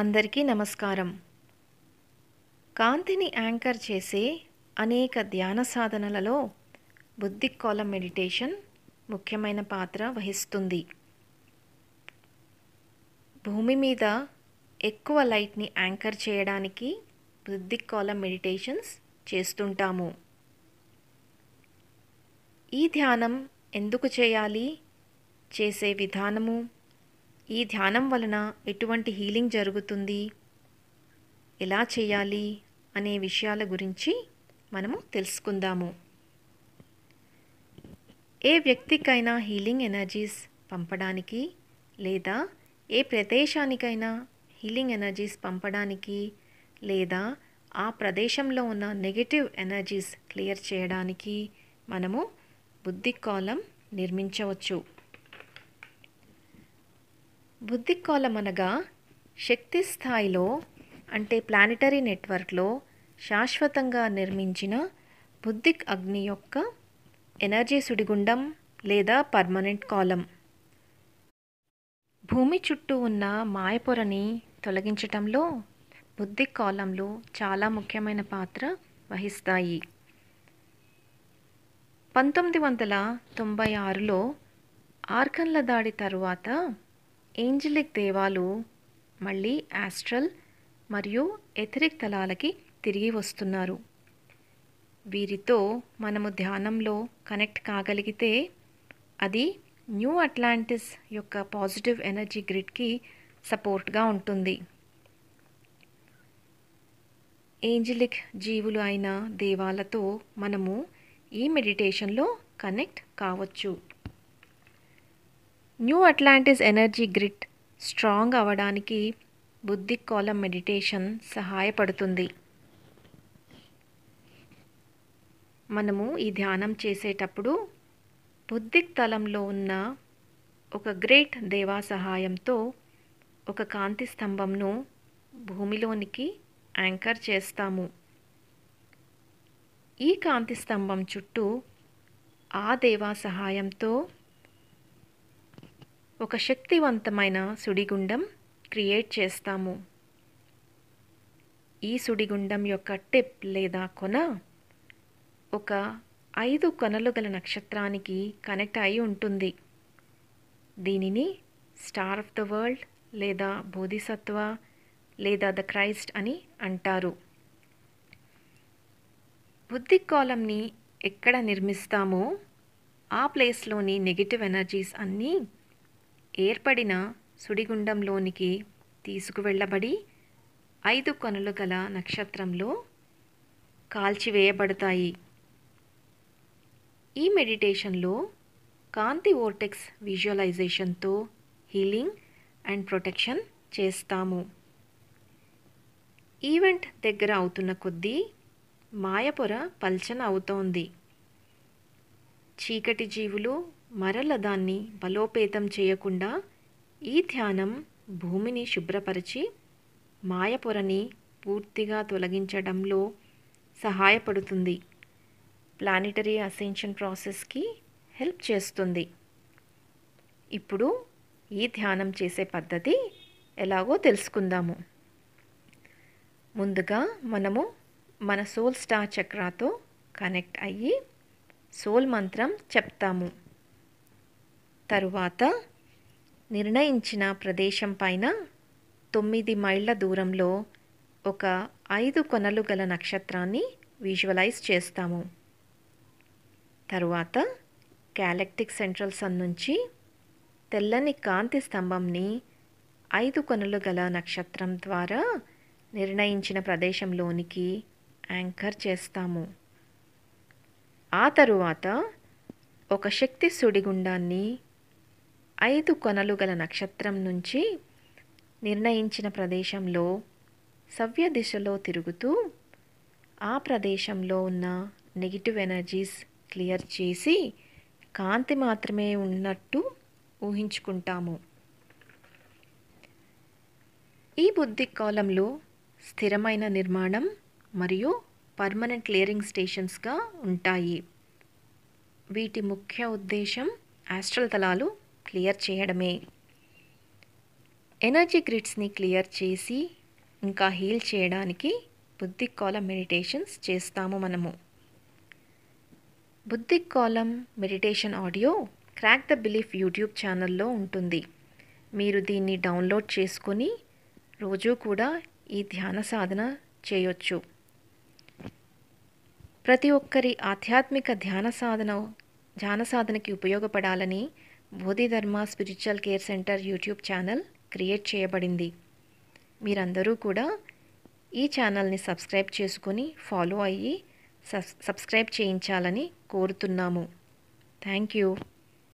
అందరికీ నమస్కారం కాంతిని యాంకర్ చేసే అనేక ధ్యాన సాధనలలో బుద్ధి కోలం మెడిటేషన్ ముఖ్యమైన పాత్ర వహిస్తుంది భూమి మీద ఎక్కువ లైట్ని యాంకర్ చేయడానికి బుద్ధి కోలం మెడిటేషన్స్ చేస్తుంటాము ఈ ధ్యానం ఎందుకు చేయాలి చేసే విధానము ఈ ధ్యానం వలన ఎటువంటి హీలింగ్ జరుగుతుంది ఎలా చేయాలి అనే విషయాల గురించి మనము తెలుసుకుందాము ఏ వ్యక్తికైనా హీలింగ్ ఎనర్జీస్ పంపడానికి లేదా ఏ ప్రదేశానికైనా హీలింగ్ ఎనర్జీస్ పంపడానికి లేదా ఆ ప్రదేశంలో ఉన్న నెగిటివ్ ఎనర్జీస్ క్లియర్ చేయడానికి మనము బుద్ధి కాలం నిర్మించవచ్చు అనగా శక్తి స్థాయిలో అంటే ప్లానిటరీ నెట్వర్క్లో శాశ్వతంగా నిర్మించిన బుద్ధిక్ అగ్ని యొక్క ఎనర్జీ సుడిగుండం లేదా పర్మనెంట్ కాలం భూమి చుట్టూ ఉన్న మాయపొరని తొలగించటంలో బుద్ధి కాలంలో చాలా ముఖ్యమైన పాత్ర వహిస్తాయి పంతొమ్మిది వందల తొంభై ఆరులో ఆర్కన్ల దాడి తరువాత ఏంజలిక్ దేవాలు మళ్ళీ యాస్ట్రల్ మరియు ఎథరిక్ తలాలకి తిరిగి వస్తున్నారు వీరితో మనము ధ్యానంలో కనెక్ట్ కాగలిగితే అది న్యూ అట్లాంటిస్ యొక్క పాజిటివ్ ఎనర్జీ గ్రిడ్కి సపోర్ట్గా ఉంటుంది ఏంజలిక్ జీవులు అయిన దేవాలతో మనము ఈ మెడిటేషన్లో కనెక్ట్ కావచ్చు New Atlantis energy grid strong అవ్వడానికి బుద్ధి కోలం మెడిటేషన్ సహాయపడుతుంది మనము ఈ ధ్యానం చేసేటప్పుడు బుద్ధిక్ తలంలో ఉన్న ఒక గ్రేట్ దేవా సహాయంతో ఒక కాంతి స్తంభంను భూమిలోనికి యాంకర్ చేస్తాము ఈ కాంతి స్తంభం చుట్టూ ఆ దేవా సహాయంతో ఒక శక్తివంతమైన సుడిగుండం క్రియేట్ చేస్తాము ఈ సుడిగుండం యొక్క టిప్ లేదా కొన ఒక ఐదు కొనలు గల నక్షత్రానికి కనెక్ట్ అయి ఉంటుంది దీనిని స్టార్ ఆఫ్ ద వరల్డ్ లేదా బోధిసత్వ లేదా ద క్రైస్ట్ అని అంటారు బుద్ధి కాలంని ఎక్కడ నిర్మిస్తామో ఆ ప్లేస్లోని నెగిటివ్ ఎనర్జీస్ అన్నీ ఏర్పడిన సుడిగుండంలోనికి తీసుకువెళ్ళబడి ఐదు కొనలు గల నక్షత్రంలో కాల్చివేయబడతాయి ఈ మెడిటేషన్లో కాంతి ఓర్టెక్స్ విజువలైజేషన్తో హీలింగ్ అండ్ ప్రొటెక్షన్ చేస్తాము ఈవెంట్ దగ్గర అవుతున్న కొద్దీ మాయపొర పల్చన అవుతోంది చీకటి జీవులు మరల దాన్ని బలోపేతం చేయకుండా ఈ ధ్యానం భూమిని శుభ్రపరిచి మాయపొరని పూర్తిగా తొలగించడంలో సహాయపడుతుంది ప్లానిటరీ అసెన్షన్ ప్రాసెస్కి హెల్ప్ చేస్తుంది ఇప్పుడు ఈ ధ్యానం చేసే పద్ధతి ఎలాగో తెలుసుకుందాము ముందుగా మనము మన సోల్ స్టార్ చక్రాతో కనెక్ట్ అయ్యి సోల్ మంత్రం చెప్తాము తరువాత నిర్ణయించిన ప్రదేశం పైన తొమ్మిది మైళ్ళ దూరంలో ఒక ఐదు కొనలు గల నక్షత్రాన్ని విజువలైజ్ చేస్తాము తరువాత క్యాలెక్టిక్ సెంట్రల్ సన్ నుంచి తెల్లని కాంతి స్తంభంని ఐదు కొనలు గల నక్షత్రం ద్వారా నిర్ణయించిన ప్రదేశంలోనికి యాంకర్ చేస్తాము ఆ తరువాత ఒక శక్తి సుడిగుండాన్ని ఐదు కొనలు గల నక్షత్రం నుంచి నిర్ణయించిన ప్రదేశంలో సవ్య దిశలో తిరుగుతూ ఆ ప్రదేశంలో ఉన్న నెగిటివ్ ఎనర్జీస్ క్లియర్ చేసి కాంతి మాత్రమే ఉన్నట్టు ఊహించుకుంటాము ఈ బుద్ధి కాలంలో స్థిరమైన నిర్మాణం మరియు పర్మనెంట్ క్లియరింగ్ స్టేషన్స్గా ఉంటాయి వీటి ముఖ్య ఉద్దేశం యాస్ట్రల్ తలాలు క్లియర్ చేయడమే ఎనర్జీ గ్రిడ్స్ని క్లియర్ చేసి ఇంకా హీల్ చేయడానికి బుద్ధి కాలం మెడిటేషన్స్ చేస్తాము మనము బుద్ధి కాలం meditation audio crack the belief YouTube ఛానల్లో ఉంటుంది మీరు దీన్ని డౌన్లోడ్ చేసుకొని రోజు కూడా ఈ ధ్యాన సాధన చేయొచ్చు ప్రతి ఒక్కరి ఆధ్యాత్మిక ధ్యాన సాధన ధ్యాన సాధనకి ఉపయోగపడాలని Bodhidharma spiritual care centre YouTube channel create చేయబడింది మీరందరూ కూడా ఈ ఛానల్ని సబ్స్క్రైబ్ చేసుకుని ఫాలో అయ్యి సబ్స్క్రైబ్ చేయించాలని కోరుతున్నాము థ్యాంక్ యూ